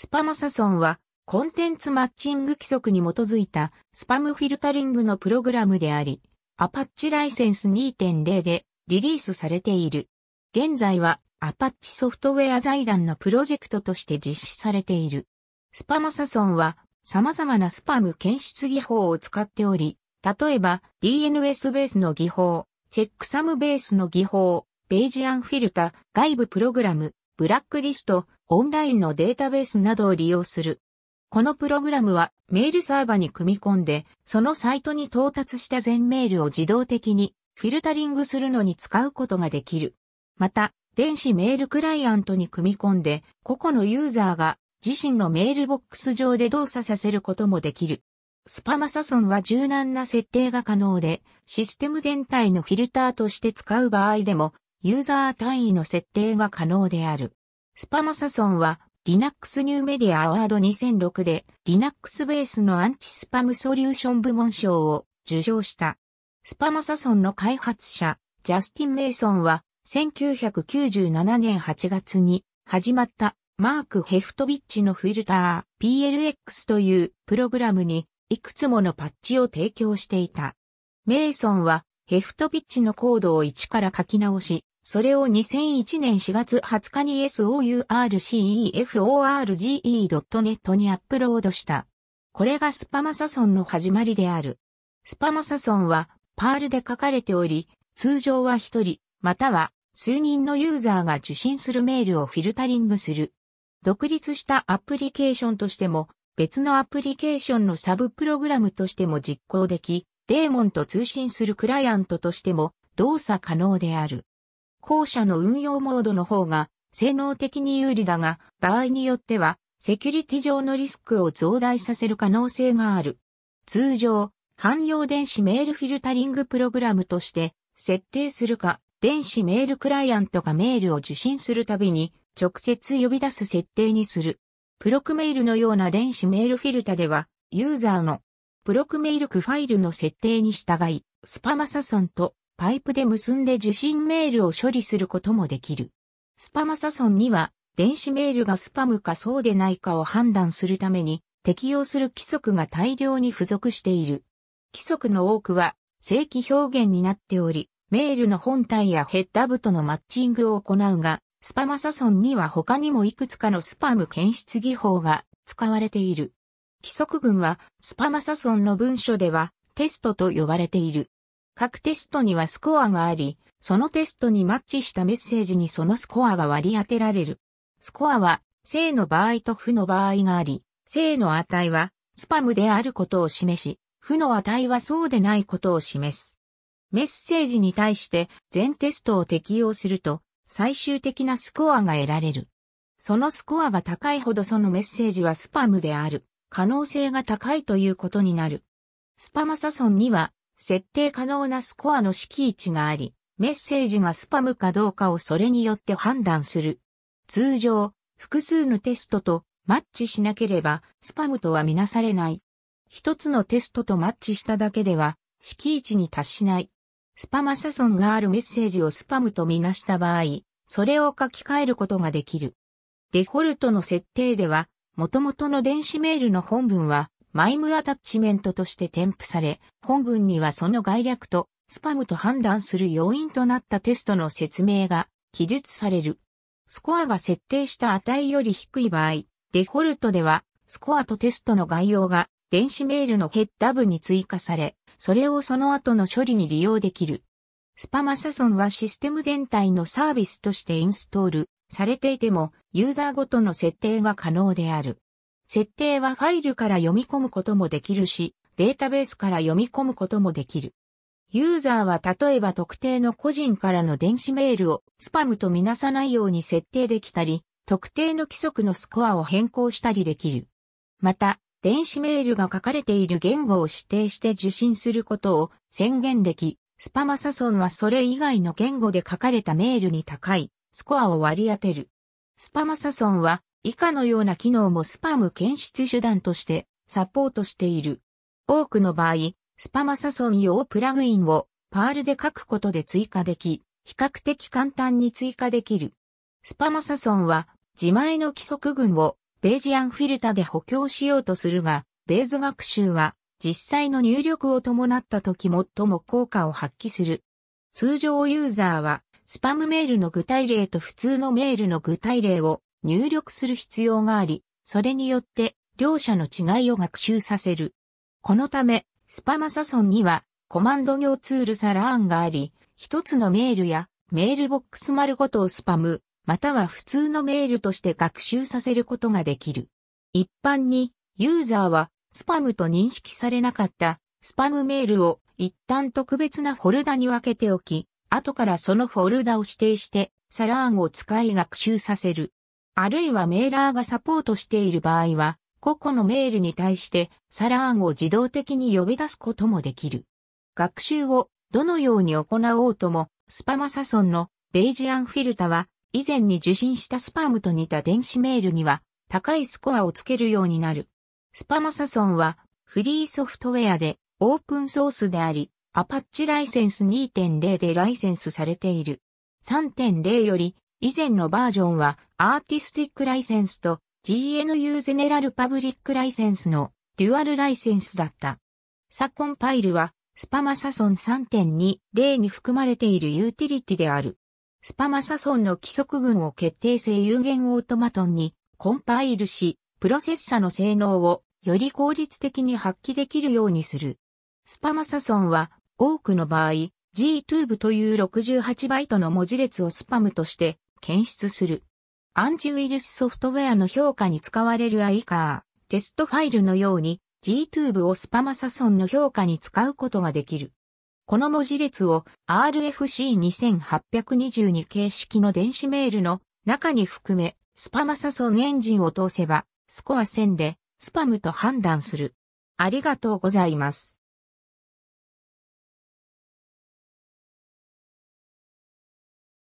スパマサソンは、コンテンツマッチング規則に基づいたスパムフィルタリングのプログラムであり、アパッチライセンス2.0でリリースされている。現在はアパッチソフトウェア財団のプロジェクトとして実施されている。スパマサソンは様々なスパム検出技法を使っており、例えば DNS ベースの技法、チェックサムベースの技法、ベージアンフィルタ、外部プログラム、ブラックリスト、オンラインのデータベースなどを利用する。このプログラムはメールサーバに組み込んで、そのサイトに到達した全メールを自動的にフィルタリングするのに使うことができる。また、電子メールクライアントに組み込んで、個々のユーザーが自身のメールボックス上で動作させることもできる。スパマサソンは柔軟な設定が可能で、システム全体のフィルターとして使う場合でも、ユーザー単位の設定が可能である。スパマサソンは Linux New Media Award 2006で Linux ベースのアンチスパムソリューション部門賞を受賞した。スパマサソンの開発者、ジャスティン・メイソンは1997年8月に始まったマーク・ヘフトビッチのフィルター PLX というプログラムにいくつものパッチを提供していた。メイソンはヘフトビッチのコードを一から書き直し、それを2001年4月20日に sourceforge.net にアップロードした。これがスパマサソンの始まりである。スパマサソンはパールで書かれており、通常は一人、または数人のユーザーが受信するメールをフィルタリングする。独立したアプリケーションとしても、別のアプリケーションのサブプログラムとしても実行でき、デーモンと通信するクライアントとしても動作可能である。後者の運用モードの方が性能的に有利だが、場合によってはセキュリティ上のリスクを増大させる可能性がある。通常、汎用電子メールフィルタリングプログラムとして設定するか、電子メールクライアントがメールを受信するたびに直接呼び出す設定にする。プロクメールのような電子メールフィルタでは、ユーザーのプロクメールクファイルの設定に従い、スパマサソンとパイプで結んで受信メールを処理することもできる。スパマサソンには、電子メールがスパムかそうでないかを判断するために、適用する規則が大量に付属している。規則の多くは、正規表現になっており、メールの本体やヘッダブとのマッチングを行うが、スパマサソンには他にもいくつかのスパム検出技法が使われている。規則群はスパマサソンの文書ではテストと呼ばれている。各テストにはスコアがあり、そのテストにマッチしたメッセージにそのスコアが割り当てられる。スコアは、正の場合と負の場合があり、正の値は、スパムであることを示し、負の値はそうでないことを示す。メッセージに対して全テストを適用すると最終的なスコアが得られる。そのスコアが高いほどそのメッセージはスパムである可能性が高いということになる。スパマサソンには設定可能なスコアの位置があり、メッセージがスパムかどうかをそれによって判断する。通常、複数のテストとマッチしなければ、スパムとはみなされない。一つのテストとマッチしただけでは、位置に達しない。スパマサソンがあるメッセージをスパムとみなした場合、それを書き換えることができる。デフォルトの設定では、元々の電子メールの本文は、マイムアタッチメントとして添付され、本文にはその概略とスパムと判断する要因となったテストの説明が記述される。スコアが設定した値より低い場合、デフォルトではスコアとテストの概要が電子メールのヘッダ部に追加され、それをその後の処理に利用できる。スパマサソンはシステム全体のサービスとしてインストールされていても、ユーザーごとの設定が可能である。設定はファイルから読み込むこともできるし、データベースから読み込むこともできる。ユーザーは例えば特定の個人からの電子メールをスパムとみなさないように設定できたり、特定の規則のスコアを変更したりできる。また、電子メールが書かれている言語を指定して受信することを宣言でき、スパマサソンはそれ以外の言語で書かれたメールに高いスコアを割り当てる。スパマサソンは以下のような機能もスパム検出手段としてサポートしている。多くの場合、スパマサソン用プラグインをパールで書くことで追加でき、比較的簡単に追加できる。スパマサソンは自前の規則群をベージアンフィルタで補強しようとするが、ベーズ学習は実際の入力を伴った時最も効果を発揮する。通常ユーザーはスパムメールの具体例と普通のメールの具体例を入力する必要があり、それによって両者の違いを学習させる。このため、スパマサソンにはコマンド行ツールサラーンがあり、一つのメールやメールボックス丸ごとをスパム、または普通のメールとして学習させることができる。一般にユーザーはスパムと認識されなかったスパムメールを一旦特別なフォルダに分けておき、後からそのフォルダを指定してサラーンを使い学習させる。あるいはメーラーがサポートしている場合は、個々のメールに対してサラーンを自動的に呼び出すこともできる。学習をどのように行おうとも、スパマサソンのベイジアンフィルタは、以前に受信したスパムと似た電子メールには、高いスコアをつけるようになる。スパマサソンは、フリーソフトウェアで、オープンソースであり、アパッチライセンス2.0でライセンスされている。3.0より以前のバージョンはアーティスティックライセンスと GNU ゼネラルパブリックライセンスのデュアルライセンスだった。サコンパイルはスパマサソン3.2例に含まれているユーティリティである。スパマサソンの規則群を決定性有限オートマトンにコンパイルし、プロセッサの性能をより効率的に発揮できるようにする。スパマサソンは多くの場合、GTube という68バイトの文字列をスパムとして検出する。アンチウイルスソフトウェアの評価に使われるアイカー、テストファイルのように GTube をスパマサソンの評価に使うことができる。この文字列を RFC2822 形式の電子メールの中に含めスパマサソンエンジンを通せばスコア1000でスパムと判断する。ありがとうございます。